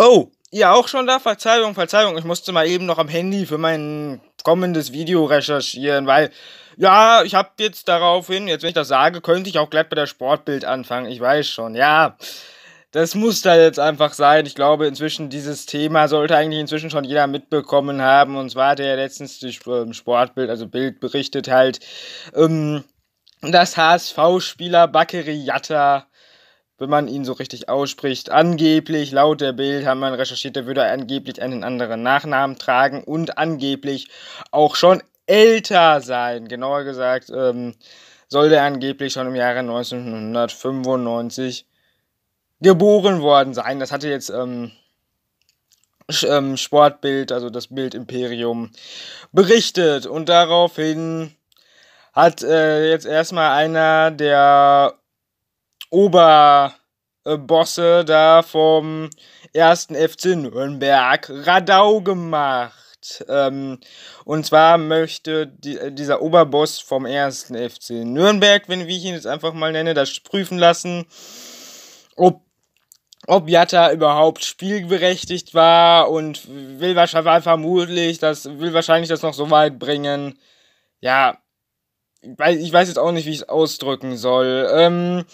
Oh, ja, auch schon da. Verzeihung, Verzeihung. Ich musste mal eben noch am Handy für mein kommendes Video recherchieren, weil, ja, ich habe jetzt daraufhin, jetzt wenn ich das sage, könnte ich auch glatt bei der Sportbild anfangen. Ich weiß schon, ja. Das muss da jetzt einfach sein. Ich glaube, inzwischen dieses Thema sollte eigentlich inzwischen schon jeder mitbekommen haben. Und zwar hat er ja letztens die ähm, Sportbild, also Bild berichtet halt, ähm, dass HSV-Spieler Bakeri Jatta wenn man ihn so richtig ausspricht. Angeblich, laut der Bild haben wir recherchiert, der würde angeblich einen anderen Nachnamen tragen und angeblich auch schon älter sein. Genauer gesagt, ähm, soll der angeblich schon im Jahre 1995 geboren worden sein. Das hatte jetzt ähm, ähm Sportbild, also das Bild Imperium, berichtet. Und daraufhin hat äh, jetzt erstmal einer der Oberbosse da vom ersten FC Nürnberg Radau gemacht. Ähm, und zwar möchte die, äh, dieser Oberboss vom ersten FC Nürnberg, wenn ich ihn jetzt einfach mal nenne, das prüfen lassen, ob ob Jatta überhaupt spielberechtigt war und will wahrscheinlich vermutlich, das will wahrscheinlich das noch so weit bringen. Ja, ich weiß jetzt auch nicht, wie ich es ausdrücken soll. Ähm,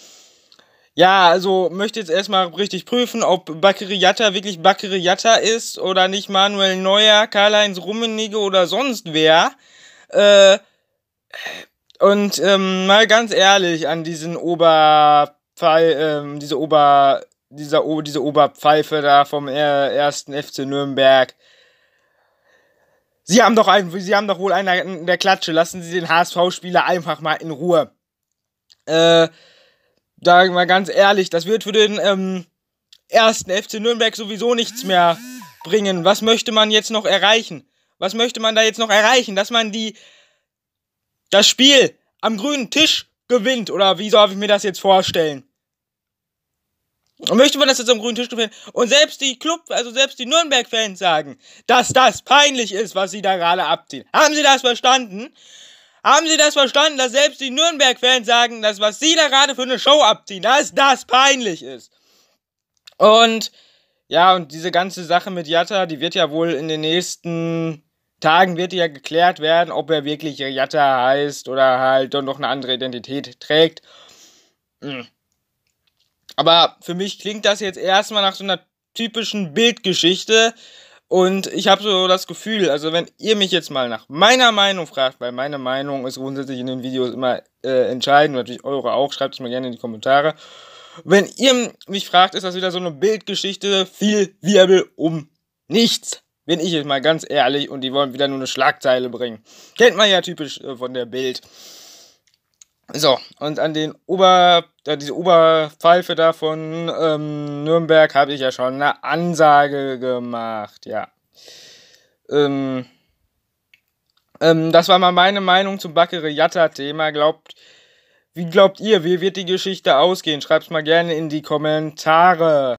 ja, also möchte jetzt erstmal richtig prüfen, ob Bakary Jatta wirklich Bakary Jatta ist oder nicht Manuel Neuer, Karl-Heinz Rummenigge oder sonst wer. Äh, und ähm, mal ganz ehrlich an diesen Oberpfeil, ähm, diese Ober, dieser, o diese Oberpfeife da vom e, ersten FC Nürnberg. Sie haben doch, ein, Sie haben doch wohl einen in der Klatsche. Lassen Sie den HSV-Spieler einfach mal in Ruhe. Äh, sagen wir mal ganz ehrlich, das wird für den ähm, ersten FC Nürnberg sowieso nichts mehr bringen. Was möchte man jetzt noch erreichen? Was möchte man da jetzt noch erreichen? Dass man die das Spiel am grünen Tisch gewinnt oder wie soll ich mir das jetzt vorstellen? Und möchte man das jetzt am grünen Tisch gewinnen? Und selbst die Club, also selbst die Nürnberg-Fans sagen, dass das peinlich ist, was sie da gerade abziehen. Haben sie das verstanden? Haben Sie das verstanden, dass selbst die Nürnberg-Fans sagen, dass was Sie da gerade für eine Show abziehen, dass das peinlich ist? Und ja, und diese ganze Sache mit Jatta, die wird ja wohl in den nächsten Tagen wird ja geklärt werden, ob er wirklich Jatta heißt oder halt dann noch eine andere Identität trägt. Hm. Aber für mich klingt das jetzt erstmal nach so einer typischen Bildgeschichte, und ich habe so das Gefühl, also wenn ihr mich jetzt mal nach meiner Meinung fragt, weil meine Meinung ist grundsätzlich in den Videos immer äh, entscheidend, natürlich eure auch, schreibt es mal gerne in die Kommentare. Wenn ihr mich fragt, ist das wieder so eine Bildgeschichte, viel Wirbel um nichts. Bin ich jetzt mal ganz ehrlich und die wollen wieder nur eine Schlagzeile bringen. Kennt man ja typisch äh, von der Bild. So, und an den Ober, äh, diese Oberpfeife da von ähm, Nürnberg habe ich ja schon eine Ansage gemacht, ja. Ähm, ähm, das war mal meine Meinung zum Backere Jatta-Thema. Glaubt, wie glaubt ihr, wie wird die Geschichte ausgehen? Schreibt es mal gerne in die Kommentare.